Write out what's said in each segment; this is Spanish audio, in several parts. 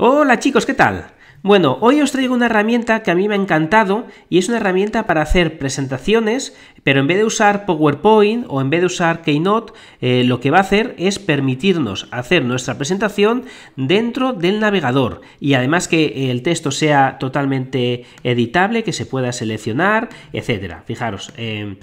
Hola chicos, ¿qué tal? Bueno, hoy os traigo una herramienta que a mí me ha encantado y es una herramienta para hacer presentaciones, pero en vez de usar PowerPoint o en vez de usar Keynote, eh, lo que va a hacer es permitirnos hacer nuestra presentación dentro del navegador y además que el texto sea totalmente editable, que se pueda seleccionar, etcétera. Fijaros, em,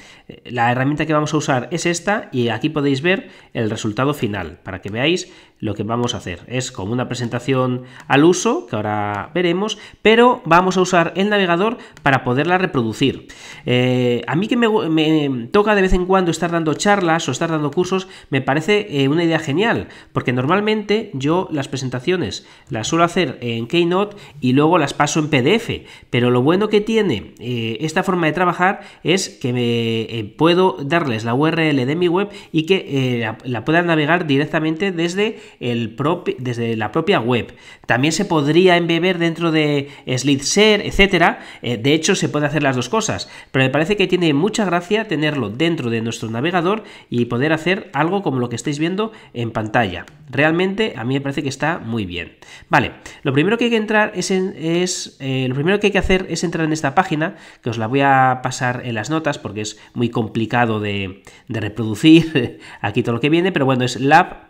la herramienta que vamos a usar es esta y aquí podéis ver el resultado final para que veáis lo que vamos a hacer es como una presentación al uso, que ahora veremos, pero vamos a usar el navegador para poderla reproducir. Eh, a mí que me, toca de vez en cuando estar dando charlas o estar dando cursos, me parece eh, una idea genial, porque normalmente yo las presentaciones las suelo hacer en Keynote y luego las paso en PDF, pero lo bueno que tiene eh, esta forma de trabajar es que me, puedo darles la URL de mi web y que la puedan navegar directamente desde el desde la propia web. También se podría embeber dentro de Slitzer, etc. Eh, de hecho, se puede hacer las dos cosas, pero me parece que tiene mucha gracia tenerlo dentro de nuestro navegador y poder hacer algo como lo que estáis viendo en pantalla. Realmente a mí me parece que está muy bien. Vale, lo primero que hay que entrar es, es eh, lo primero que hay que hacer es entrar en esta página, que os la voy a pasar en las notas porque es muy complicado de, reproducir aquí todo lo que viene, pero bueno, es lab.com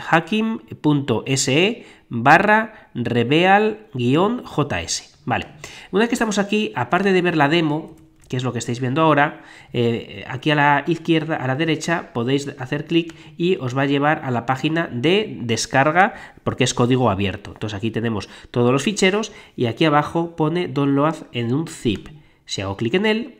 hacking.se barra reveal-js. Vale, una vez que estamos aquí, aparte de ver la demo, que es lo que estáis viendo ahora, eh, aquí a la izquierda, a la derecha, podéis hacer clic y os va a llevar a la página de descarga porque es código abierto. Entonces aquí tenemos todos los ficheros y aquí abajo pone download en un zip. Si hago clic en él,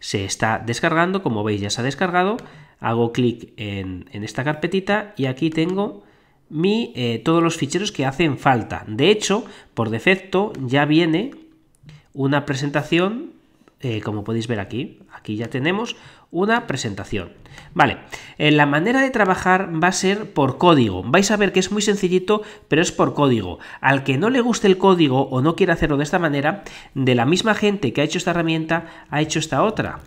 se está descargando, como veis ya se ha descargado, hago clic en, esta carpetita y aquí tengo mi, eh, todos los ficheros que hacen falta. De hecho, por defecto ya viene una presentación, eh, como podéis ver aquí, aquí ya tenemos una presentación. Vale, eh, la manera de trabajar va a ser por código. Vais a ver que es muy sencillito, pero es por código. Al que no le guste el código o no quiera hacerlo de esta manera, de la misma gente que ha hecho esta herramienta, ha hecho esta otra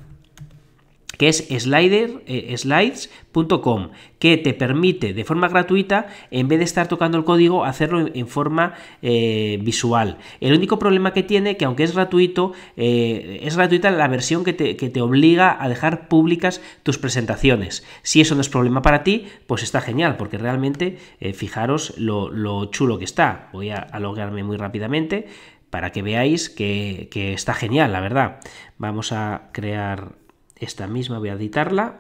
que es slider, eh, slides.com, que te permite de forma gratuita, en vez de estar tocando el código, hacerlo en, forma eh, visual. El único problema que tiene, que aunque es gratuito, eh, es gratuita la versión que te, obliga a dejar públicas tus presentaciones. Si eso no es problema para ti, pues está genial, porque realmente, fijaros lo, chulo que está. Voy a, lograrme muy rápidamente para que veáis que, que está genial, la verdad. Vamos a crear esta misma voy a editarla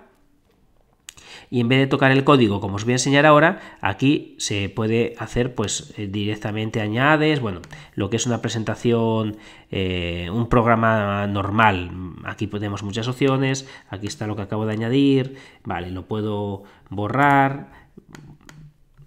y en vez de tocar el código como os voy a enseñar ahora aquí se puede hacer pues eh, directamente añades bueno lo que es una presentación eh, un programa normal aquí tenemos muchas opciones aquí está lo que acabo de añadir vale lo puedo borrar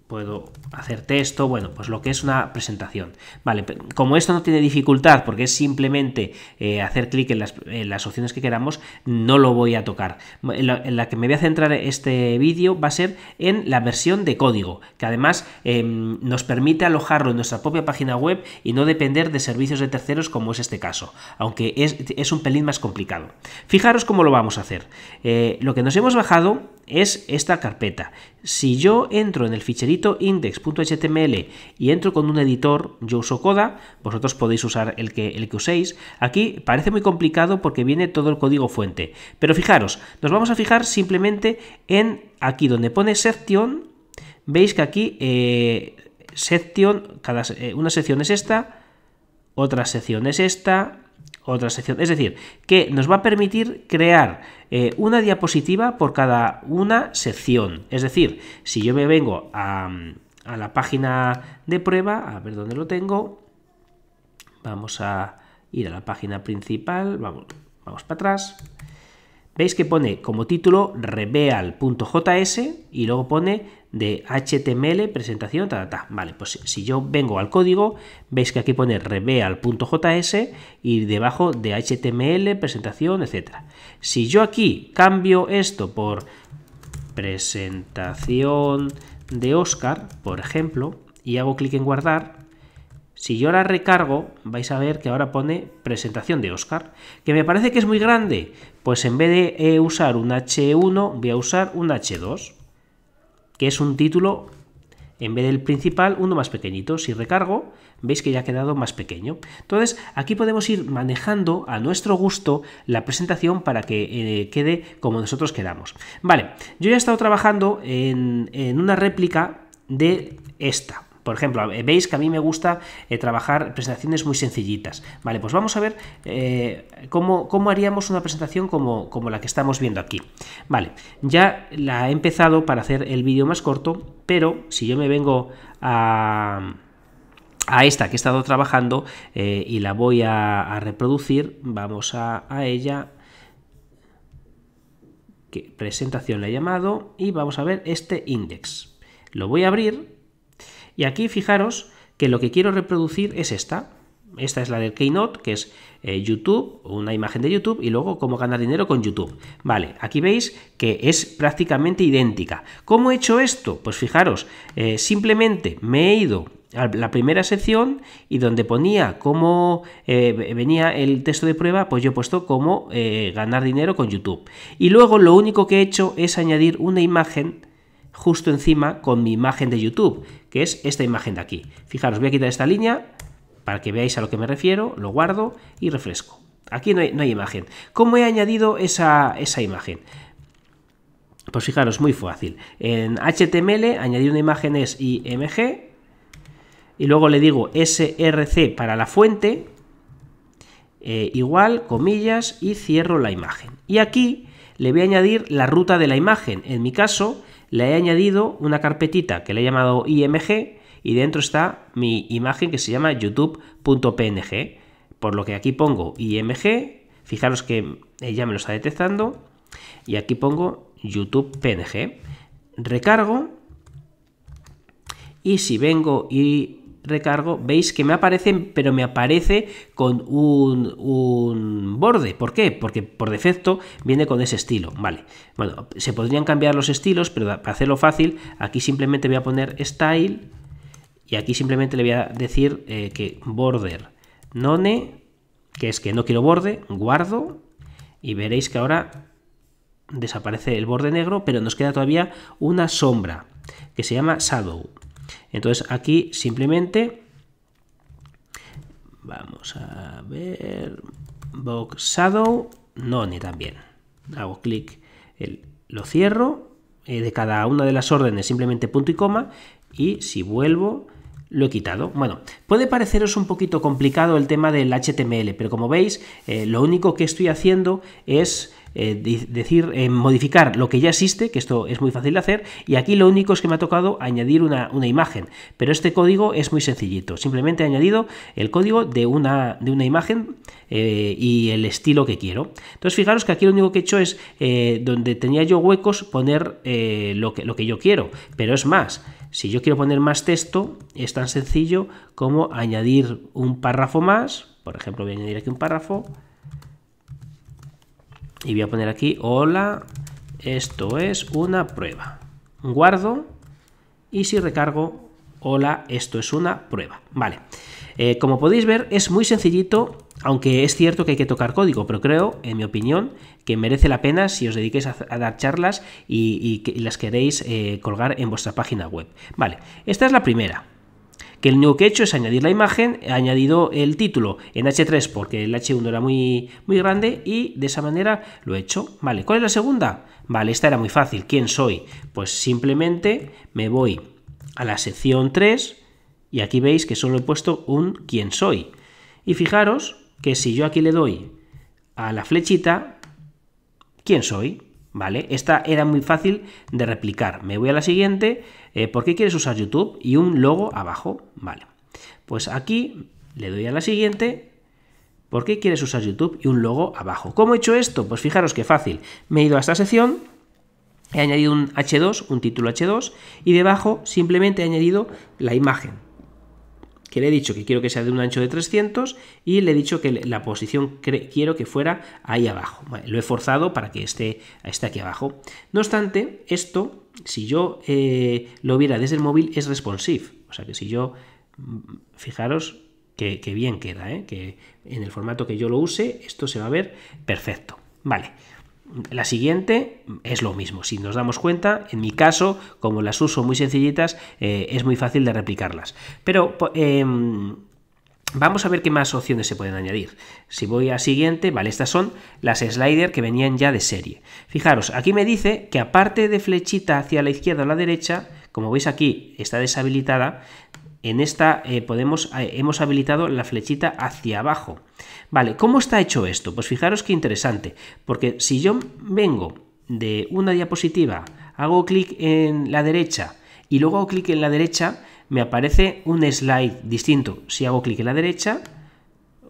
puedo hacer texto, bueno, pues lo que es una presentación. Vale, como esto no tiene dificultad porque es simplemente eh, hacer clic en las, opciones que queramos, no lo voy a tocar. En la, que me voy a centrar este vídeo va a ser en la versión de código, que además em, nos permite alojarlo en nuestra propia página web y no depender de servicios de terceros como es este caso, aunque es, un pelín más complicado. Fijaros cómo lo vamos a hacer. Eh, lo que nos hemos bajado es esta carpeta. Si yo entro en el ficherito index.html y entro con un editor, yo uso Coda, vosotros podéis usar el que, el que uséis. Aquí parece muy complicado porque viene todo el código fuente. Pero fijaros, nos vamos a fijar simplemente en aquí donde pone section, veis que aquí eh, cada, eh, una sección es esta, otra sección es esta, otra sección. Es decir, que nos va a permitir crear eh, una diapositiva por cada una sección. Es decir, si yo me vengo a, la página de prueba, a ver dónde lo tengo, vamos a ir a la página principal, vamos, vamos para atrás. Veis que pone como título reveal.js y luego pone de HTML, presentación, ta, ta, ta. Vale, pues si yo vengo al código, veis que aquí pone js y debajo de HTML, presentación, etcétera. Si yo aquí cambio esto por presentación de Oscar, por ejemplo, y hago clic en guardar, si yo la recargo, vais a ver que ahora pone presentación de Oscar, que me parece que es muy grande. Pues en vez de eh, usar un H1, voy a usar un H2 que es un título en vez del principal, uno más pequeñito. Si recargo, veis que ya ha quedado más pequeño. Entonces, aquí podemos ir manejando a nuestro gusto la presentación para que eh, quede como nosotros queramos. Vale, yo ya he estado trabajando en una réplica de esta. Por ejemplo, eh, veis que a mí me gusta eh, trabajar presentaciones muy sencillitas. Vale, pues vamos a ver eh, cómo, haríamos una presentación como, la que estamos viendo aquí. Vale, ya la he empezado para hacer el vídeo más corto, pero si yo me vengo a esta que he estado trabajando y la voy a, reproducir. Vamos a, a ella. Que presentación le he llamado y vamos a ver este index. Lo voy a abrir y aquí fijaros que lo que quiero reproducir es esta. Esta es la del Keynote, que es eh, YouTube, una imagen de YouTube y luego cómo ganar dinero con YouTube. Vale, aquí veis que es prácticamente idéntica. ¿Cómo he hecho esto? Pues fijaros, eh, simplemente me he ido a la primera sección y donde ponía cómo eh, venía el texto de prueba, pues yo he puesto cómo ganar dinero con YouTube. Y luego lo único que he hecho es añadir una imagen justo encima con mi imagen de YouTube, que es esta imagen de aquí. Fijaros, voy a quitar esta línea para que veáis a lo que me refiero, lo guardo y refresco. Aquí no hay, imagen. ¿Cómo he añadido esa, imagen? Pues fijaros, muy fácil. En HTML añadir una imagen es img y luego le digo src para la fuente eh, igual, comillas y cierro la imagen. Y aquí le voy a añadir la ruta de la imagen. En mi caso le he añadido una carpetita que le he llamado img y dentro está mi imagen que se llama youtube.png. Por lo que aquí pongo img, fijaros que ya me lo está detectando, y aquí pongo youtube.png. Recargo, y si vengo y recargo, veis que me aparecen, pero me aparece con un, un, borde. ¿Por qué? Porque por defecto viene con ese estilo. Vale, bueno, se podrían cambiar los estilos, pero para hacerlo fácil, aquí simplemente voy a poner style y aquí simplemente le voy a decir eh, que border none, que es que no quiero borde, guardo y veréis que ahora desaparece el borde negro, pero nos queda todavía una sombra que se llama shadow. Entonces aquí simplemente vamos a ver box shadow no ni también hago clic lo cierro eh, de cada una de las órdenes simplemente punto y coma y si vuelvo lo he quitado. Bueno, puede pareceros un poquito complicado el tema del HTML, pero como veis, eh, lo único que estoy haciendo es eh, decir, eh, modificar lo que ya existe, que esto es muy fácil de hacer, y aquí lo único es que me ha tocado añadir una, imagen, pero este código es muy sencillito, simplemente he añadido el código de una, de una imagen eh, y el estilo que quiero. Entonces fijaros que aquí lo único que he hecho es, donde tenía yo huecos, poner lo, que, lo que yo quiero, pero es más, si yo quiero poner más texto, es tan sencillo como añadir un párrafo más, por ejemplo voy a añadir aquí un párrafo, y voy a poner aquí, hola, esto es una prueba. Guardo y si recargo, hola, esto es una prueba. Vale, eh, como podéis ver es muy sencillito, aunque es cierto que hay que tocar código, pero creo, en mi opinión, que merece la pena si os dediquéis a, dar charlas y, las queréis eh, colgar en vuestra página web. Vale, esta es la primera que el único que he hecho es añadir la imagen, he añadido el título en H3 porque el H1 era muy, muy grande y de esa manera lo he hecho. Vale, ¿cuál es la segunda? Vale, esta era muy fácil. ¿Quién soy? Pues simplemente me voy a la sección 3 y aquí veis que solo he puesto un quién soy. Y fijaros que si yo aquí le doy a la flechita, ¿quién soy? ¿vale? Esta era muy fácil de replicar. Me voy a la siguiente, eh, ¿por qué quieres usar YouTube? Y un logo abajo, ¿vale? Pues aquí le doy a la siguiente, ¿por qué quieres usar YouTube? Y un logo abajo. ¿Cómo he hecho esto? Pues fijaros qué fácil. Me he ido a esta sección, he añadido un H2, un título H2, y debajo simplemente he añadido la imagen, que le he dicho que quiero que sea de un ancho de 300 y le he dicho que la posición quiero que fuera ahí abajo. lo he forzado para que esté, aquí abajo. No obstante, esto, si yo eh, lo viera desde el móvil, es responsive. O sea que si yo, mm, fijaros que, bien queda, ¿eh? que en el formato que yo lo use, esto se va a ver perfecto. Vale. La siguiente es lo mismo. Si nos damos cuenta, en mi caso, como las uso muy sencillitas, eh, es muy fácil de replicarlas. Pero em, Vamos a ver qué más opciones se pueden añadir. Si voy a siguiente, vale, estas son las slider que venían ya de serie. Fijaros, aquí me dice que aparte de flechita hacia la izquierda o la derecha, como veis aquí está deshabilitada, en esta eh, podemos, eh, hemos habilitado la flechita hacia abajo. Vale, ¿cómo está hecho esto? Pues fijaros qué interesante, porque si yo vengo de una diapositiva, hago clic en la derecha y luego hago clic en la derecha, me aparece un slide distinto. Si hago clic en la derecha,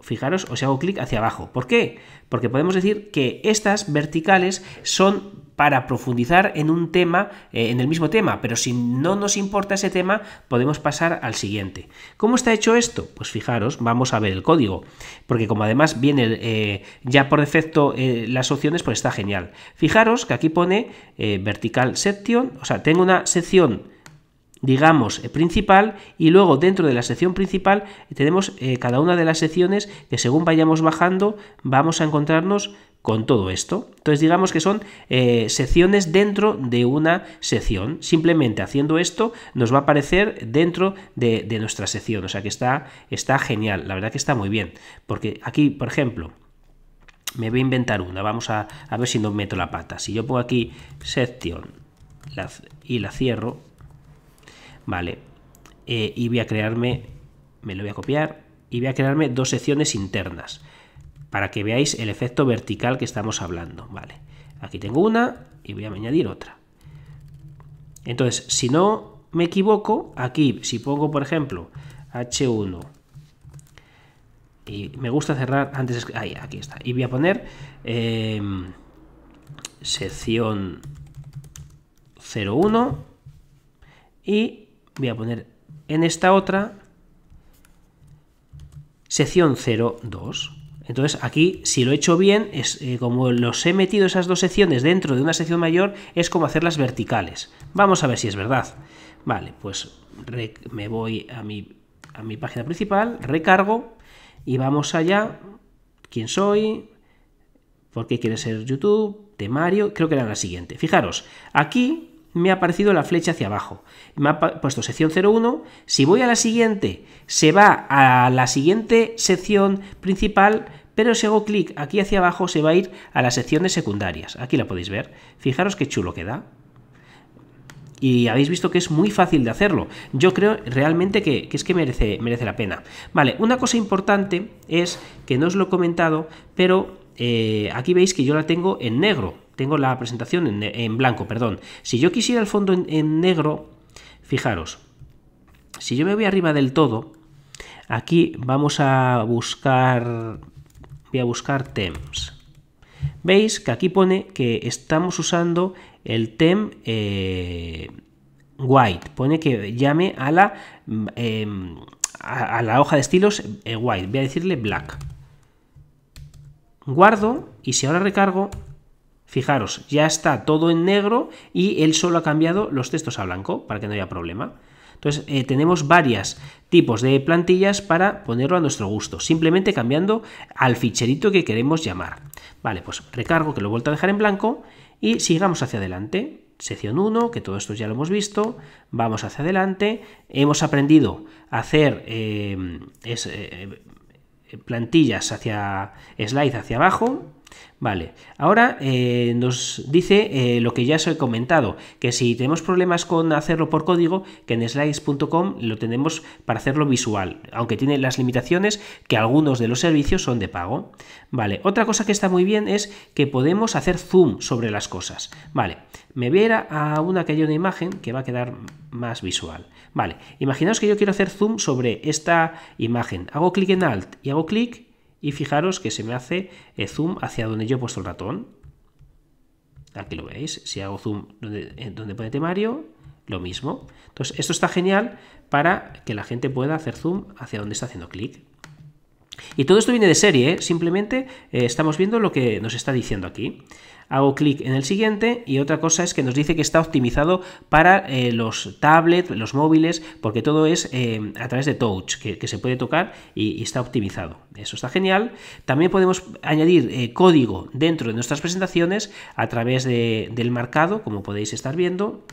fijaros, o si hago clic hacia abajo. ¿Por qué? Porque podemos decir que estas verticales son para profundizar en un tema, eh, en el mismo tema, pero si no nos importa ese tema, podemos pasar al siguiente. ¿Cómo está hecho esto? Pues fijaros, vamos a ver el código, porque como además viene eh, ya por defecto eh, las opciones, pues está genial. Fijaros que aquí pone vertical section, o sea, tengo una sección digamos, principal y luego dentro de la sección principal tenemos cada una de las secciones que según vayamos bajando vamos a encontrarnos con todo esto. Entonces digamos que son eh, secciones dentro de una sección. Simplemente haciendo esto nos va a aparecer dentro de, nuestra sección. O sea que está, está genial, la verdad que está muy bien. Porque aquí, por ejemplo, me voy a inventar una. Vamos a, ver si no meto la pata. Si yo pongo aquí sección y la cierro, vale. Eh, y voy a crearme, me lo voy a copiar y voy a crearme dos secciones internas para que veáis el efecto vertical que estamos hablando. Vale, aquí tengo una y voy a añadir otra. Entonces, si no me equivoco, aquí si pongo, por ejemplo, H1 y me gusta cerrar antes, ahí, aquí está, y voy a poner em, sección 01 y voy a poner en esta otra sección 02 entonces aquí, si lo he hecho bien, es eh, como los he metido esas dos secciones dentro de una sección mayor, es como hacerlas verticales. Vamos a ver si es verdad. Vale, pues me voy a mi, a mi página principal, recargo y vamos allá. ¿Quién soy? ¿Por qué quiere ser YouTube? Temario, creo que era la siguiente. Fijaros, aquí me ha aparecido la flecha hacia abajo. Me ha puesto sección 01. Si voy a la siguiente, se va a la siguiente sección principal pero si hago clic aquí hacia abajo se va a ir a la sección de secundarias. Aquí la podéis ver. Fijaros qué chulo queda. Y habéis visto que es muy fácil de hacerlo. Yo creo realmente que, es que merece, merece la pena. Vale, una cosa importante es que no os lo he comentado, pero eh, aquí veis que yo la tengo en negro, tengo la presentación en, blanco, perdón. Si yo quisiera el fondo en, en, negro, fijaros, si yo me voy arriba del todo, aquí vamos a buscar voy a buscar temas Veis que aquí pone que estamos usando el tem eh, white. Pone que llame a la, em, a, la hoja de estilos eh, white. Voy a decirle black. Guardo y si ahora recargo, fijaros, ya está todo en negro y él solo ha cambiado los textos a blanco para que no haya problema. Entonces eh, tenemos varias tipos de plantillas para ponerlo a nuestro gusto, simplemente cambiando al ficherito que queremos llamar. Vale, pues recargo que lo he vuelto a dejar en blanco y sigamos hacia adelante. Sección 1, que todo esto ya lo hemos visto, vamos hacia adelante, hemos aprendido a hacer eh, eh, plantillas hacia slide hacia abajo, Vale, ahora eh, nos dice eh, lo que ya os he comentado, que si tenemos problemas con hacerlo por código, que en slides.com lo tenemos para hacerlo visual, aunque tiene las limitaciones que algunos de los servicios son de pago. Vale, otra cosa que está muy bien es que podemos hacer zoom sobre las cosas. Vale, me viera a, a una que hay una imagen que va a quedar más visual. Vale, imaginaos que yo quiero hacer zoom sobre esta imagen. Hago clic en Alt y hago clic y fijaros que se me hace eh, zoom hacia donde yo he puesto el ratón. Aquí lo veis. Si hago zoom donde, eh, donde pone temario, lo mismo. Entonces, esto está genial para que la gente pueda hacer zoom hacia donde está haciendo clic. Y todo esto viene de serie, ¿eh? simplemente estamos viendo lo que nos está diciendo aquí hago clic en el siguiente y otra cosa es que nos dice que está optimizado para eh, los tablets, los móviles, porque todo es eh, a través de touch, que, se puede tocar y, está optimizado. Eso está genial. También podemos añadir eh, código dentro de nuestras presentaciones a través del marcado, como podéis estar viendo.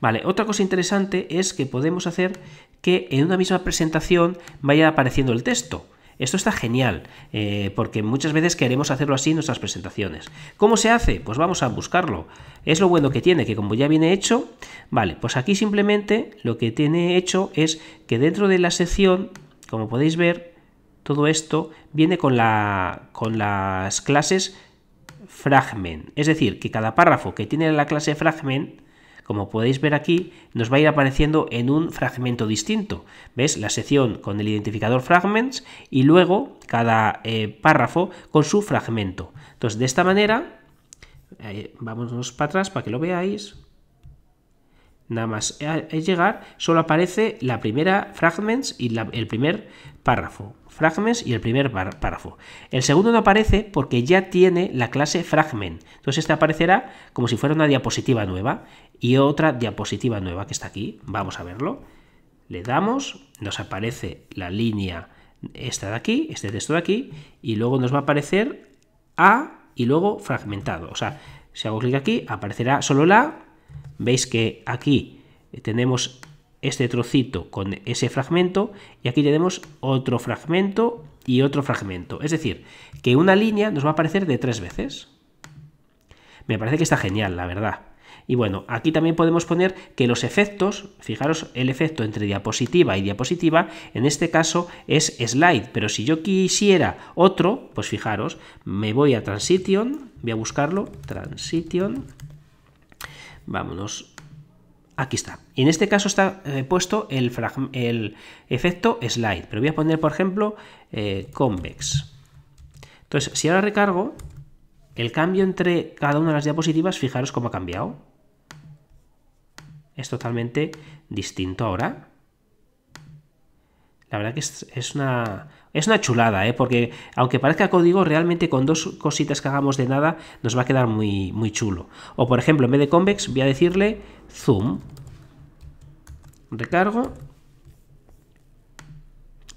Vale, otra cosa interesante es que podemos hacer que en una misma presentación vaya apareciendo el texto. Esto está genial, eh, porque muchas veces queremos hacerlo así en nuestras presentaciones. ¿Cómo se hace? Pues vamos a buscarlo. Es lo bueno que tiene, que como ya viene hecho, vale, pues aquí simplemente lo que tiene hecho es que dentro de la sección, como podéis ver, todo esto viene con, con las clases fragment. Es decir, que cada párrafo que tiene la clase fragment como podéis ver aquí, nos va a ir apareciendo en un fragmento distinto. ¿Ves? La sección con el identificador fragments y luego cada eh, párrafo con su fragmento. Entonces, de esta manera, eh, vámonos para atrás para que lo veáis. Nada más eh, llegar, solo aparece la primera fragments y el primer párrafo fragments y el primer párrafo. El segundo no aparece porque ya tiene la clase fragment. Entonces esta aparecerá como si fuera una diapositiva nueva y otra diapositiva nueva que está aquí. Vamos a verlo. Le damos, nos aparece la línea esta de aquí, este texto de aquí, y luego nos va a aparecer A y luego fragmentado. O sea, si hago clic aquí, aparecerá solo la. Veis que aquí tenemos este trocito con ese fragmento y aquí tenemos otro fragmento y otro fragmento. Es decir, que una línea nos va a aparecer de tres veces. Me parece que está genial, la verdad. Y bueno, aquí también podemos poner que los efectos, fijaros el efecto entre diapositiva y diapositiva, en este caso es slide, pero si yo quisiera otro, pues fijaros, me voy a transition, voy a buscarlo, transition, vámonos Aquí está. Y en este caso está eh, puesto el, efecto slide. Pero voy a poner, por ejemplo, eh, convex. Entonces, si ahora recargo, el cambio entre cada una de las diapositivas, fijaros cómo ha cambiado. Es totalmente distinto ahora. La verdad que es una es una chulada, ¿eh? porque aunque parezca código, realmente con dos cositas que hagamos de nada nos va a quedar muy, muy chulo. O por ejemplo, en vez de convex voy a decirle zoom. Recargo.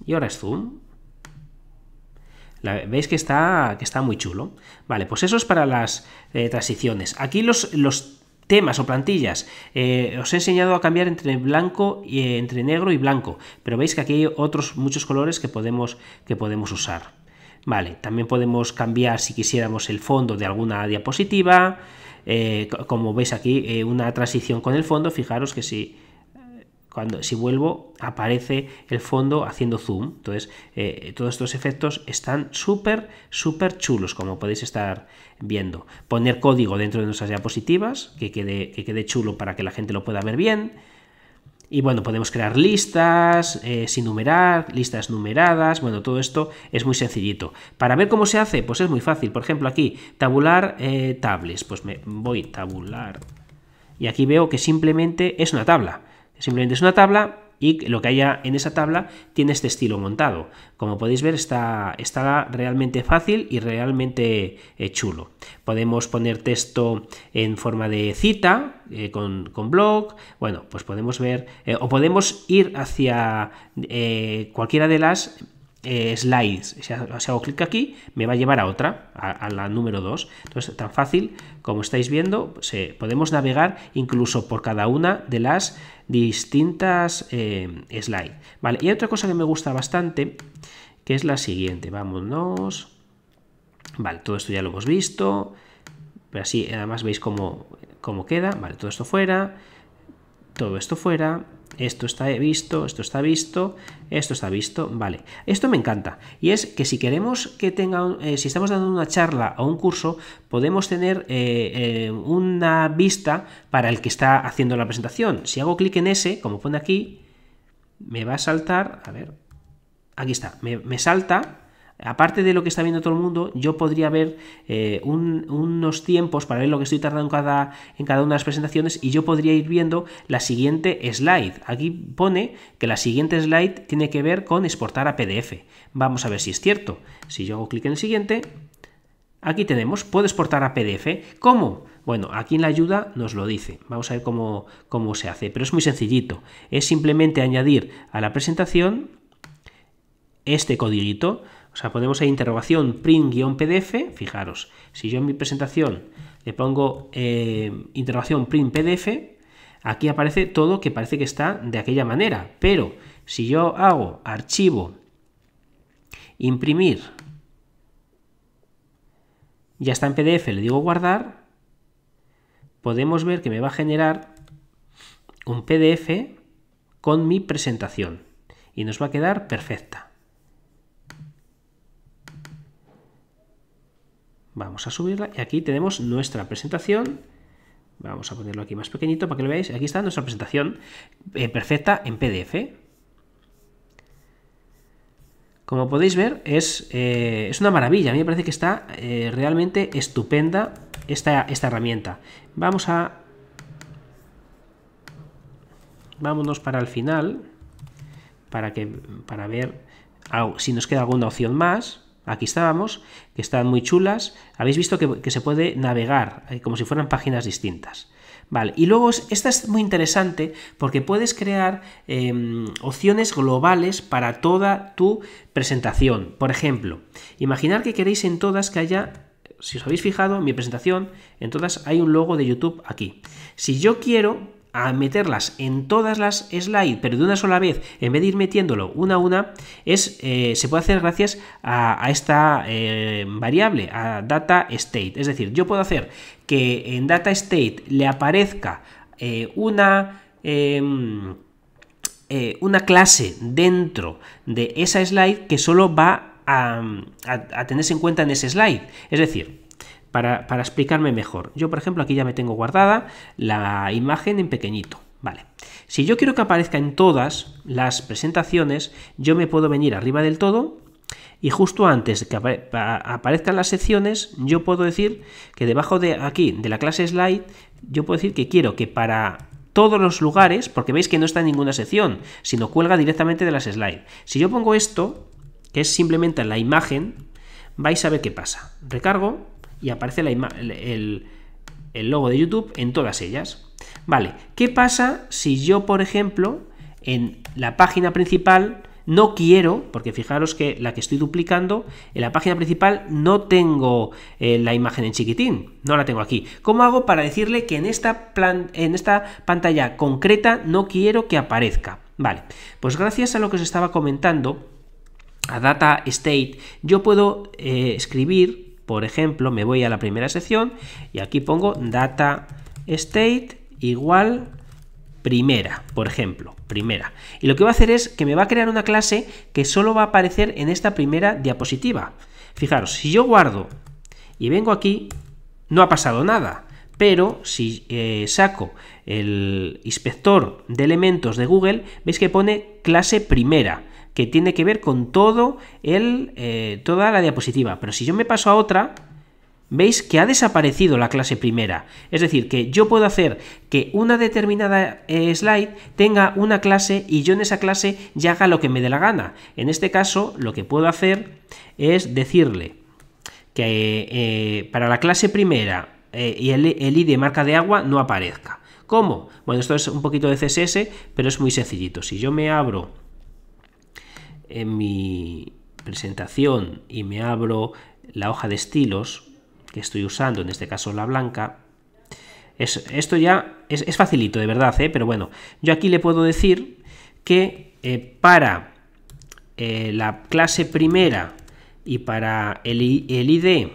Y ahora es zoom. Veis que está, que está muy chulo. Vale, pues eso es para las eh, transiciones. Aquí los, los temas o plantillas. Eh, os he enseñado a cambiar entre blanco y eh, entre negro y blanco, pero veis que aquí hay otros muchos colores que podemos, que podemos usar. Vale, también podemos cambiar si quisiéramos el fondo de alguna diapositiva. Eh, como veis aquí, una transición con el fondo. Fijaros que si cuando, si vuelvo, aparece el fondo haciendo zoom. Entonces, eh, todos estos efectos están súper, súper chulos, como podéis estar viendo. Poner código dentro de nuestras diapositivas, que quede, chulo para que la gente lo pueda ver bien. Y bueno, podemos crear listas eh, sin numerar, listas numeradas, bueno, todo esto es muy sencillito. Para ver cómo se hace, pues es muy fácil. Por ejemplo, aquí, tabular eh, tables, pues me voy tabular. Y aquí veo que simplemente es una tabla. Simplemente es una tabla y lo que haya en esa tabla tiene este estilo montado. Como podéis ver está, realmente fácil y realmente eh, chulo. Podemos poner texto en forma de cita eh, con, blog, bueno, pues podemos ver eh, o podemos ir hacia cualquiera de las eh, slides. Si hago clic aquí, me va a llevar a otra, a, la número 2. Entonces, tan fácil como estáis viendo, se, podemos navegar incluso por cada una de las distintas eh, slides. Vale, y otra cosa que me gusta bastante, que es la siguiente. Vámonos. Vale, todo esto ya lo hemos visto. Pero así, además veis cómo, cómo queda. Vale, todo esto fuera todo esto fuera, esto está visto, esto está visto, esto está visto, vale. Esto me encanta. Y es que si queremos que tenga, eh, si estamos dando una charla o un curso, podemos tener eh, eh, una vista para el que está haciendo la presentación. Si hago clic en ese, como pone aquí, me va a saltar, a ver, aquí está, me, me salta aparte de lo que está viendo todo el mundo, yo podría ver eh, unos tiempos para ver lo que estoy tardando en cada, en cada una de las presentaciones y yo podría ir viendo la siguiente slide. Aquí pone que la siguiente slide tiene que ver con exportar a PDF. Vamos a ver si es cierto. Si yo hago clic en el siguiente, aquí tenemos, puedo exportar a PDF. ¿Cómo? Bueno, aquí en la ayuda nos lo dice. Vamos a ver cómo, cómo se hace, pero es muy sencillito. Es simplemente añadir a la presentación este codiguito o sea, ponemos ahí interrogación print-pdf. Fijaros, si yo en mi presentación le pongo eh, interrogación print-pdf, aquí aparece todo que parece que está de aquella manera. Pero si yo hago archivo, imprimir, ya está en PDF, le digo guardar, podemos ver que me va a generar un PDF con mi presentación y nos va a quedar perfecta. Vamos a subirla y aquí tenemos nuestra presentación. Vamos a ponerlo aquí más pequeñito para que lo veáis. Aquí está nuestra presentación eh, perfecta en PDF. Como podéis ver, eh, es, una maravilla. A mí me parece que está eh, realmente estupenda esta, esta herramienta. Vamos a... Vámonos para el final, para, que, para ver si nos queda alguna opción más. Aquí estábamos, que están muy chulas. Habéis visto que, se puede navegar eh, como si fueran páginas distintas. Vale, y luego esta es muy interesante porque puedes crear em, opciones globales para toda tu presentación. Por ejemplo, imaginar que queréis en todas que haya, si os habéis fijado, en mi presentación, en todas hay un logo de YouTube aquí. Si yo quiero a meterlas en todas las slides, pero de una sola vez, en vez de ir metiéndolo una a una, es, eh, se puede hacer gracias a, esta eh, variable, a data state. Es decir, yo puedo hacer que en data state le aparezca eh, una... Em, una clase dentro de esa slide que solo va a, a tenerse en cuenta en ese slide. Es decir, para, explicarme mejor. Yo, por ejemplo, aquí ya me tengo guardada la imagen en pequeñito. Vale. Si yo quiero que aparezca en todas las presentaciones, yo me puedo venir arriba del todo y justo antes de que aparezcan las secciones, yo puedo decir que debajo de aquí, de la clase slide, yo puedo decir que quiero que para todos los lugares, porque veis que no está en ninguna sección, sino cuelga directamente de las slides. Si yo pongo esto, que es simplemente la imagen, vais a ver qué pasa. Recargo y aparece la el, el logo de YouTube en todas ellas. Vale, ¿qué pasa si yo, por ejemplo, en la página principal no quiero, porque fijaros que la que estoy duplicando, en la página principal no tengo eh, la imagen en chiquitín, no la tengo aquí. ¿Cómo hago para decirle que en esta, plan en esta pantalla concreta no quiero que aparezca? Vale, pues gracias a lo que os estaba comentando, a Data State, yo puedo eh, escribir por ejemplo, me voy a la primera sección y aquí pongo data state igual primera, por ejemplo, primera. Y lo que va a hacer es que me va a crear una clase que solo va a aparecer en esta primera diapositiva. Fijaros, si yo guardo y vengo aquí, no ha pasado nada. Pero si eh, saco el inspector de elementos de Google, veis que pone clase primera que tiene que ver con todo eh, toda la diapositiva. Pero si yo me paso a otra, veis que ha desaparecido la clase primera. Es decir, que yo puedo hacer que una determinada eh, slide tenga una clase y yo en esa clase ya haga lo que me dé la gana. En este caso, lo que puedo hacer es decirle que eh, para la clase primera y el, el ID marca de agua no aparezca. ¿Cómo? Bueno, esto es un poquito de CSS, pero es muy sencillito. Si yo me abro en mi presentación y me abro la hoja de estilos que estoy usando, en este caso la blanca, es, esto ya es, facilito, de verdad, ¿eh? pero bueno, yo aquí le puedo decir que eh, para eh, la clase primera y para el, el ID,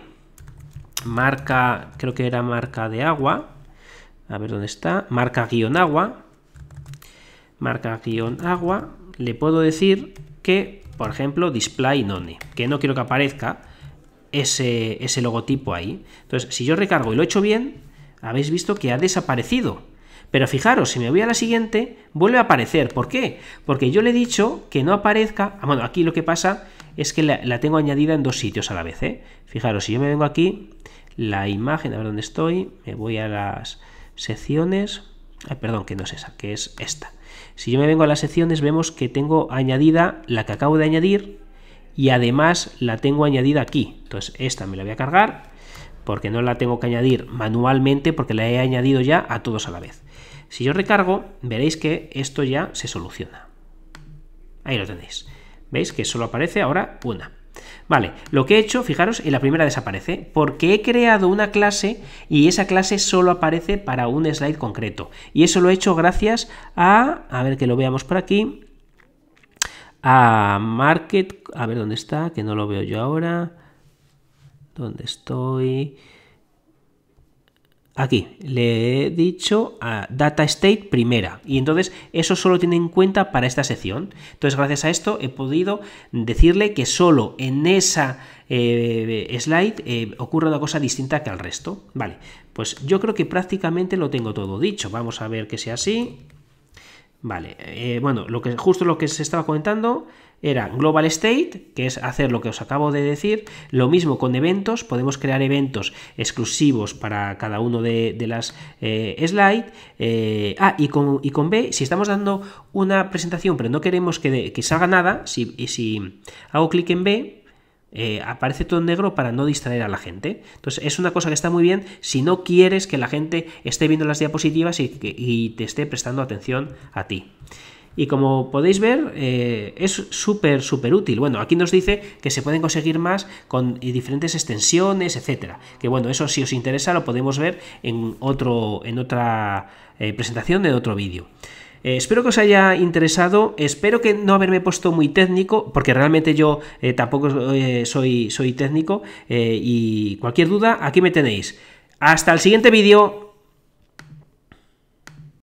marca, creo que era marca de agua, a ver dónde está, marca guión agua, marca-agua, le puedo decir que, por ejemplo, display none, que no quiero que aparezca ese, logotipo ahí. Entonces, si yo recargo y lo he hecho bien, habéis visto que ha desaparecido. Pero fijaros, si me voy a la siguiente, vuelve a aparecer. ¿Por qué? Porque yo le he dicho que no aparezca... Ah, bueno, aquí lo que pasa es que la, tengo añadida en dos sitios a la vez. ¿eh? Fijaros, si yo me vengo aquí, la imagen, a ver dónde estoy, me voy a las secciones... perdón, que no es esa, que es esta. Si yo me vengo a las secciones vemos que tengo añadida la que acabo de añadir y además la tengo añadida aquí. Entonces esta me la voy a cargar porque no la tengo que añadir manualmente porque la he añadido ya a todos a la vez. Si yo recargo veréis que esto ya se soluciona. Ahí lo tenéis. ¿Veis que solo aparece ahora una? Vale, lo que he hecho, fijaros, en la primera desaparece, porque he creado una clase y esa clase solo aparece para un slide concreto. Y eso lo he hecho gracias a, a ver que lo veamos por aquí, a market, a ver dónde está, que no lo veo yo ahora, dónde estoy, Aquí le he dicho a data state primera y entonces eso solo tiene en cuenta para esta sección. Entonces gracias a esto he podido decirle que solo en esa eh, slide eh, ocurre una cosa distinta que al resto. Vale, pues yo creo que prácticamente lo tengo todo dicho. Vamos a ver que sea así. Vale, eh, bueno, lo que, justo lo que se estaba comentando, era Global State, que es hacer lo que os acabo de decir, lo mismo con eventos, podemos crear eventos exclusivos para cada uno de, las eh, slides, eh, ah, y con, y con B, si estamos dando una presentación pero no queremos que, que salga nada, si, y si hago clic en B, eh, aparece todo en negro para no distraer a la gente. Entonces es una cosa que está muy bien si no quieres que la gente esté viendo las diapositivas y, y te esté prestando atención a ti y como podéis ver eh, es súper súper útil bueno aquí nos dice que se pueden conseguir más con eh, diferentes extensiones etcétera que bueno eso si os interesa lo podemos ver en otro en otra eh, presentación de otro vídeo espero que os haya interesado, espero que no haberme puesto muy técnico, porque realmente yo tampoco soy, soy técnico, y cualquier duda, aquí me tenéis. Hasta el siguiente vídeo.